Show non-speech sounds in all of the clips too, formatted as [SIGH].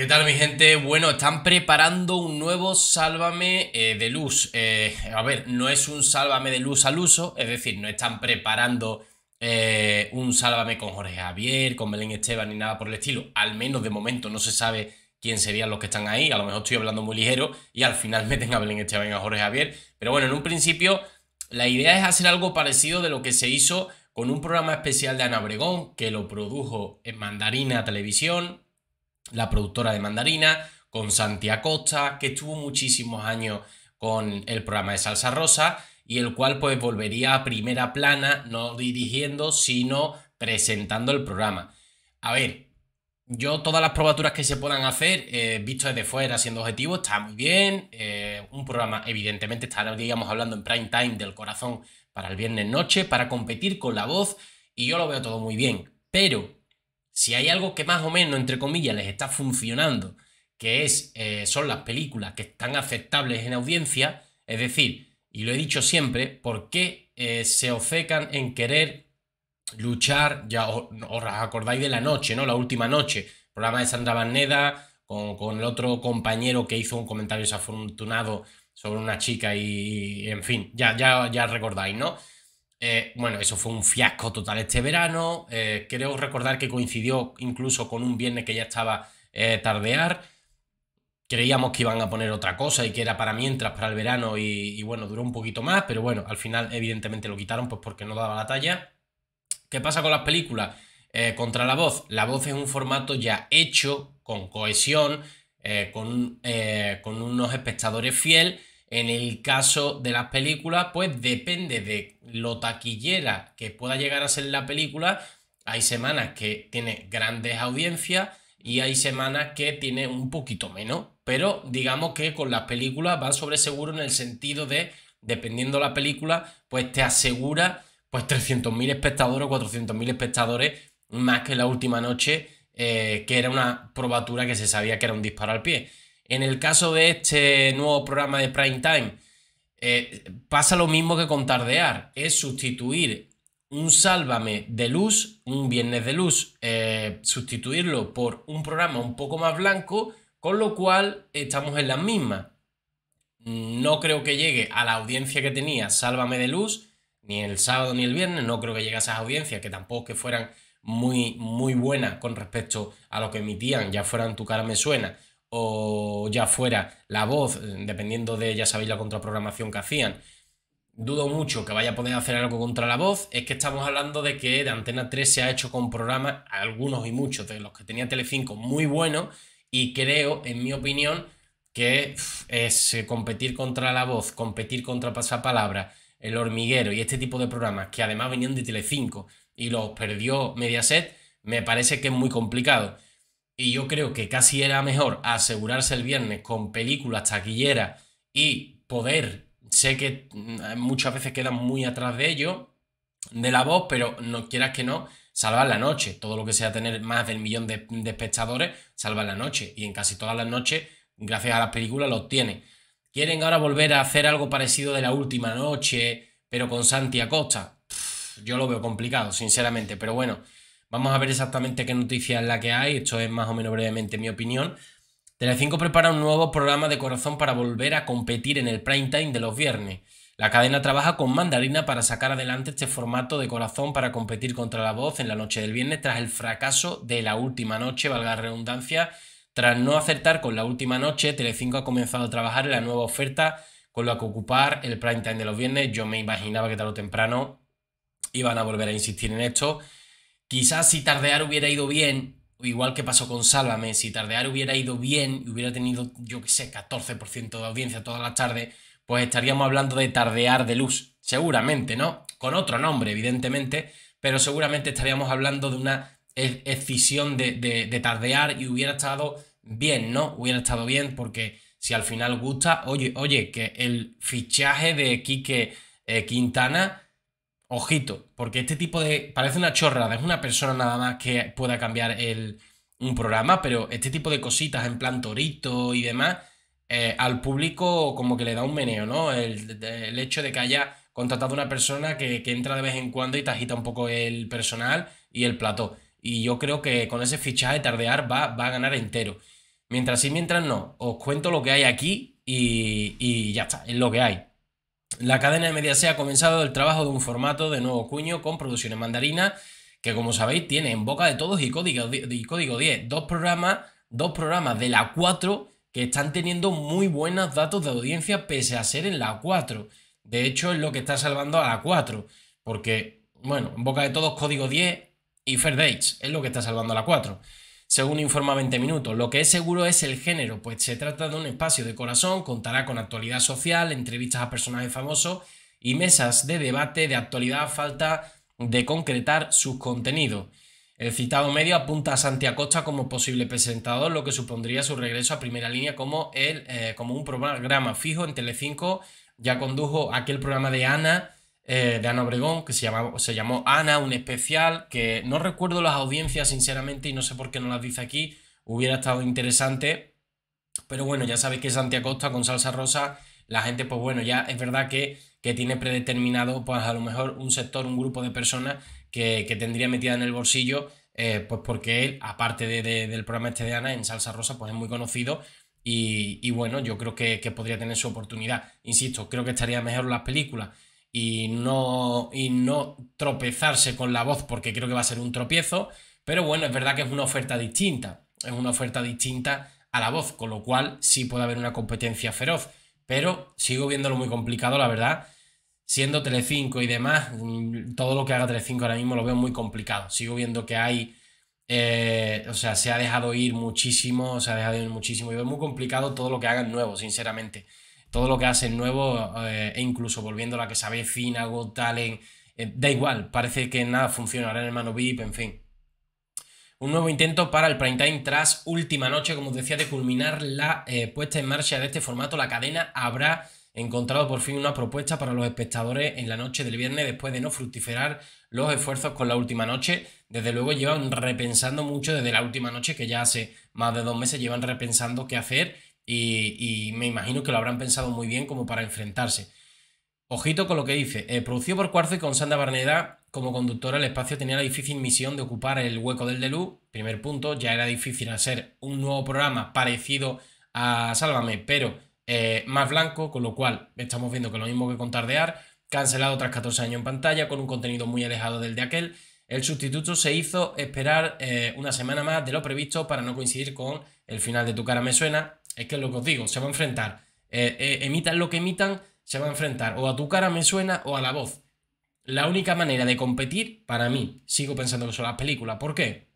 ¿Qué tal mi gente? Bueno, están preparando un nuevo sálvame eh, de luz. Eh, a ver, no es un sálvame de luz al uso, es decir, no están preparando eh, un sálvame con Jorge Javier, con Belén Esteban ni nada por el estilo. Al menos de momento no se sabe quién serían los que están ahí. A lo mejor estoy hablando muy ligero y al final [LAUGHS] meten a Belén Esteban y a Jorge Javier. Pero bueno, en un principio la idea es hacer algo parecido de lo que se hizo con un programa especial de Ana Bregón que lo produjo en Mandarina Televisión la productora de Mandarina, con Santi Acosta, que estuvo muchísimos años con el programa de Salsa Rosa y el cual pues volvería a primera plana, no dirigiendo, sino presentando el programa. A ver, yo todas las probaturas que se puedan hacer, eh, visto desde fuera, siendo objetivo, está muy bien. Eh, un programa, evidentemente, estaríamos hablando en prime time del corazón para el viernes noche, para competir con la voz, y yo lo veo todo muy bien. Pero si hay algo que más o menos, entre comillas, les está funcionando, que es, eh, son las películas que están aceptables en audiencia, es decir, y lo he dicho siempre, ¿por qué eh, se ofecan en querer luchar? Ya os, acordáis de la noche, ¿no? La última noche, programa de Sandra Barneda, con, con el otro compañero que hizo un comentario desafortunado sobre una chica y, en fin, ya, ya, ya recordáis, ¿no? Eh, bueno, eso fue un fiasco total este verano. Eh, creo recordar que coincidió incluso con un viernes que ya estaba eh, tardear. Creíamos que iban a poner otra cosa y que era para mientras, para el verano, y, bueno, duró un poquito más, pero bueno, al final evidentemente lo quitaron pues porque no daba la talla. ¿Qué pasa con las películas? contra la voz. La voz es un formato ya hecho, con cohesión, con, con unos espectadores fieles en el caso de las películas, pues depende de lo taquillera que pueda llegar a ser la película. Hay semanas que tiene grandes audiencias y hay semanas que tiene un poquito menos. Pero digamos que con las películas va sobre seguro en el sentido de, dependiendo la película, pues te asegura pues 300.000 espectadores o 400.000 espectadores más que la última noche, eh, que era una probatura que se sabía que era un disparo al pie. En el caso de este nuevo programa de prime time, eh, pasa lo mismo que con tardear, es sustituir un sálvame de luz, un viernes de luz, eh, sustituirlo por un programa un poco más blanco, con lo cual estamos en la misma. No creo que llegue a la audiencia que tenía Sálvame de Luz, ni el sábado ni el viernes, no creo que llegue a esas audiencias que tampoco que fueran muy, muy buenas con respecto a lo que emitían, ya fueran Tu cara me suena o ya fuera la voz, eh, dependiendo de, ya sabéis, la contraprogramación que hacían. Dudo mucho que vaya a poder hacer algo contra la voz. Es que estamos hablando de que de Antena 3 se ha hecho con programas, algunos y muchos, de los que tenía Telecinco, muy buenos. Y creo, en mi opinión, que es eh, competir contra la voz, competir contra Pasapalabra, El Hormiguero y este tipo de programas, que además venían de Telecinco y los perdió Mediaset, me parece que es muy complicado. Y yo creo que casi era mejor asegurarse el viernes con películas taquilleras y poder, sé que mm, muchas veces quedan muy atrás de ello, de la voz, pero no quieras que no, salvar la noche. Todo lo que sea tener más del millón de, espectadores, salvar la noche. Y en casi todas las noches, gracias a las películas, lo tiene Quieren ahora volver a hacer algo parecido de la última noche, pero con Santi Acosta. yo lo veo complicado, sinceramente, pero bueno. Vamos a ver exactamente qué noticia es la que hay. Esto es más o menos brevemente mi opinión. Telecinco prepara un nuevo programa de corazón para volver a competir en el prime time de los viernes. La cadena trabaja con Mandarina para sacar adelante este formato de corazón para competir contra la voz en la noche del viernes tras el fracaso de la última noche, valga la redundancia. Tras no acertar con la última noche, Telecinco ha comenzado a trabajar en la nueva oferta con la que ocupar el prime time de los viernes. Yo me imaginaba que tarde o temprano iban a volver a insistir en esto Quizás si Tardear hubiera ido bien, igual que pasó con Sálvame, si Tardear hubiera ido bien y hubiera tenido, yo qué sé, 14% de audiencia todas las tardes, pues estaríamos hablando de Tardear de Luz, seguramente, ¿no? Con otro nombre, evidentemente, pero seguramente estaríamos hablando de una e-, escisión de, Tardear y hubiera estado bien, ¿no? Hubiera estado bien porque si al final gusta, oye, oye, que el fichaje de Quique eh, Quintana Ojito, porque este tipo de. Parece una chorrada, es una persona nada más que pueda cambiar el, un programa, pero este tipo de cositas en plan torito y demás, eh, al público como que le da un meneo, ¿no? El, hecho de que haya contratado una persona que, que, entra de vez en cuando y te agita un poco el personal y el plató. Y yo creo que con ese fichaje tardear va, a ganar entero. Mientras sí, mientras no. Os cuento lo que hay aquí y, y ya está, es lo que hay. La cadena de Mediaset ha comenzado el trabajo de un formato de nuevo cuño con producciones mandarina, que como sabéis tiene en boca de todos y código, 10, dos programas, dos programas de la 4 que están teniendo muy buenos datos de audiencia pese a ser en la 4. De hecho, es lo que está salvando a la 4, porque, bueno, en boca de todos código 10 y Fair Dates es lo que está salvando a la 4 según informa 20 Minutos. Lo que es seguro es el género, pues se trata de un espacio de corazón, contará con actualidad social, entrevistas a personajes famosos y mesas de debate de actualidad a falta de concretar sus contenidos. El citado medio apunta a Santiago Costa como posible presentador, lo que supondría su regreso a primera línea como, el, eh, como un programa fijo en Telecinco. Ya condujo aquel programa de Ana eh, de Ana Obregón, que se, llamaba, se llamó Ana, un especial, que no recuerdo las audiencias sinceramente y no sé por qué no las dice aquí, hubiera estado interesante, pero bueno, ya sabéis que Santiago Costa con Salsa Rosa, la gente pues bueno, ya es verdad que, que tiene predeterminado pues a lo mejor un sector, un grupo de personas que, tendría metida en el bolsillo, eh, pues porque él, aparte del programa este de Ana, en Salsa Rosa, pues es muy conocido, y, bueno, yo creo que, que, podría tener su oportunidad. Insisto, creo que estaría mejor las películas y no, no tropezarse con la voz porque creo que va a ser un tropiezo, pero bueno, es verdad que es una oferta distinta, es una oferta distinta a la voz, con lo cual sí puede haber una competencia feroz, pero sigo viéndolo muy complicado, la verdad. Siendo 3-5 y demás, mm, todo lo que haga Telecinco ahora mismo lo veo muy complicado. Sigo viendo que hay, eh, o sea, se ha dejado ir muchísimo, se ha dejado ir muchísimo y veo muy complicado todo lo que hagan nuevo, sinceramente todo lo que hacen nuevo, eh, e incluso volviendo a la que sabe fina Talen... Talent, da igual, parece que nada funciona, ahora en mano VIP, en fin. Un nuevo intento para el prime time tras última noche, como os decía, de culminar la eh, puesta en marcha de este formato. La cadena habrá encontrado por fin una propuesta para los espectadores en la noche del viernes después de no fructificar los esfuerzos con la última noche. Desde luego llevan repensando mucho desde la última noche, que ya hace más de dos meses llevan repensando qué hacer y, me imagino que lo habrán pensado muy bien como para enfrentarse. Ojito con lo que dice. Eh, producido por Cuarzo y con Sandra Barneda como conductora, el espacio tenía la difícil misión de ocupar el hueco del Delú. Primer punto, ya era difícil hacer un nuevo programa parecido a Sálvame, pero eh, más blanco, con lo cual estamos viendo que lo mismo que con Tardear, cancelado tras 14 años en pantalla, con un contenido muy alejado del de aquel. El sustituto se hizo esperar eh, una semana más de lo previsto para no coincidir con el final de Tu cara me suena, es que es lo que os digo, se va a enfrentar. Eh, eh, emitan lo que emitan, se va a enfrentar. O a tu cara me suena o a la voz. La única manera de competir, para mí, sigo pensando que son las películas. ¿Por qué?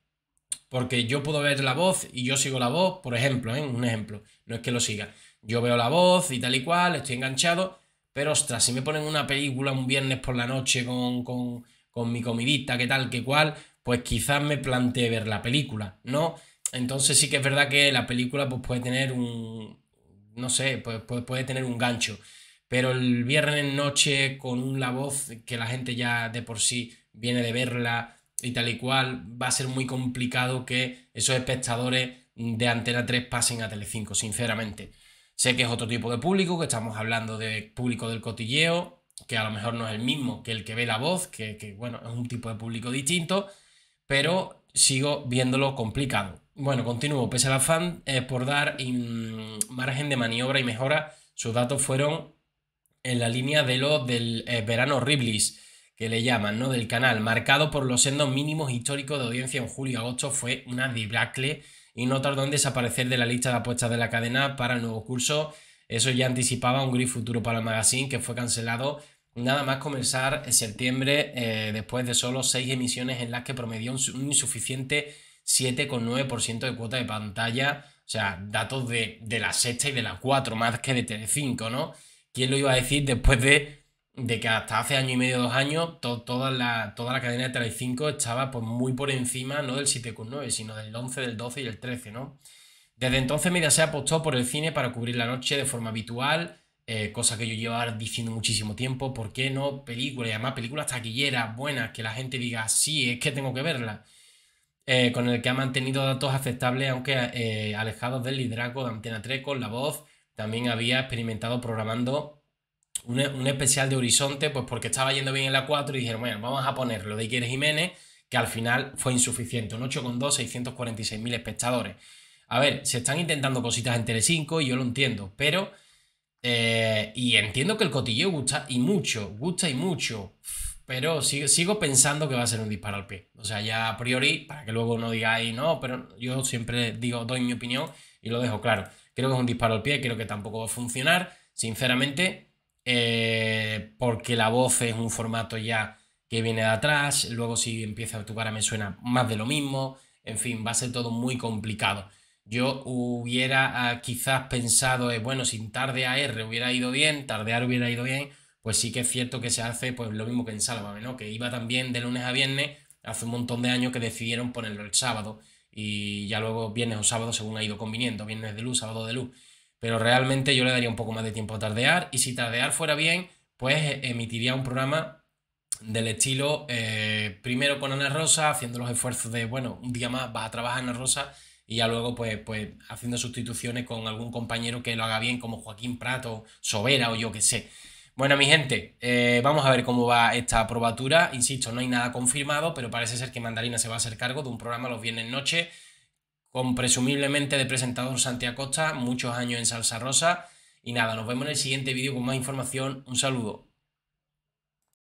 Porque yo puedo ver la voz y yo sigo la voz, por ejemplo, ¿eh? un ejemplo. No es que lo siga. Yo veo la voz y tal y cual, estoy enganchado. Pero ostras, si me ponen una película un viernes por la noche con, con mi comidita, qué tal, qué cual, pues quizás me plantee ver la película, ¿no? Entonces sí que es verdad que la película pues, puede tener un, no sé, pues, pues puede tener un gancho. Pero el viernes noche con La Voz, que la gente ya de por sí viene de verla y tal y cual, va a ser muy complicado que esos espectadores de Antena 3 pasen a Telecinco, sinceramente. Sé que es otro tipo de público, que estamos hablando de público del cotilleo, que a lo mejor no es el mismo que el que ve la voz, que, que bueno, es un tipo de público distinto, pero sigo viéndolo complicado. Bueno, continúo. Pese a afán fan eh, por dar mm, margen de maniobra y mejora, sus datos fueron en la línea de los del eh, verano Riblis, que le llaman, ¿no? Del canal, marcado por los sendos mínimos históricos de audiencia en julio y agosto, fue una debacle y no tardó en desaparecer de la lista de apuestas de la cadena para el nuevo curso. Eso ya anticipaba un gris futuro para el magazine que fue cancelado nada más comenzar en septiembre eh, después de solo seis emisiones en las que promedió un, insuficiente 7,9% de cuota de pantalla, o sea, datos de, de la sexta y de la 4, más que de 3-5, ¿no? ¿Quién lo iba a decir después de, de que hasta hace año y medio, dos años, toda, la, toda la cadena de Telecinco estaba pues, muy por encima, no del 7,9, sino del 11, del 12 y el 13, ¿no? Desde entonces Mediaset apostó por el cine para cubrir la noche de forma habitual, eh, cosa que yo llevo diciendo muchísimo tiempo, ¿por qué no películas? Y además películas taquilleras, buenas, que la gente diga, sí, es que tengo que verla. Eh, con el que ha mantenido datos aceptables, aunque eh, alejados del liderazgo de Antena 3 con la voz. También había experimentado programando un, especial de Horizonte, pues porque estaba yendo bien en la 4 y dijeron, bueno, vamos a poner lo de Iker Jiménez, que al final fue insuficiente, un 8,2, 646.000 espectadores. A ver, se están intentando cositas en Tele5 y yo lo entiendo, pero... Eh, y entiendo que el cotillo gusta y mucho, gusta y mucho. Pero sigo, pensando que va a ser un disparo al pie. O sea, ya a priori, para que luego no digáis no, pero yo siempre digo, doy mi opinión y lo dejo claro. Creo que es un disparo al pie, creo que tampoco va a funcionar, sinceramente, eh, porque la voz es un formato ya que viene de atrás. Luego, si empieza tu cara, me suena más de lo mismo. En fin, va a ser todo muy complicado. Yo hubiera ah, quizás pensado, eh, bueno, sin tarde hubiera ido bien, tardear hubiera ido bien pues sí que es cierto que se hace pues lo mismo que en Sálvame, ¿no? Que iba también de lunes a viernes, hace un montón de años que decidieron ponerlo el sábado y ya luego viernes o sábado según ha ido conviniendo, viernes de luz, sábado de luz. Pero realmente yo le daría un poco más de tiempo a tardear y si tardear fuera bien, pues eh, emitiría un programa del estilo eh, primero con Ana Rosa, haciendo los esfuerzos de, bueno, un día más vas a trabajar Ana Rosa y ya luego pues, pues haciendo sustituciones con algún compañero que lo haga bien como Joaquín Prato, Sobera o yo que sé. Bueno, mi gente, eh, vamos a ver cómo va esta probatura. Insisto, no hay nada confirmado, pero parece ser que Mandarina se va a hacer cargo de un programa los viernes noche con presumiblemente de presentador Santiago Costa, muchos años en Salsa Rosa. Y nada, nos vemos en el siguiente vídeo con más información. Un saludo.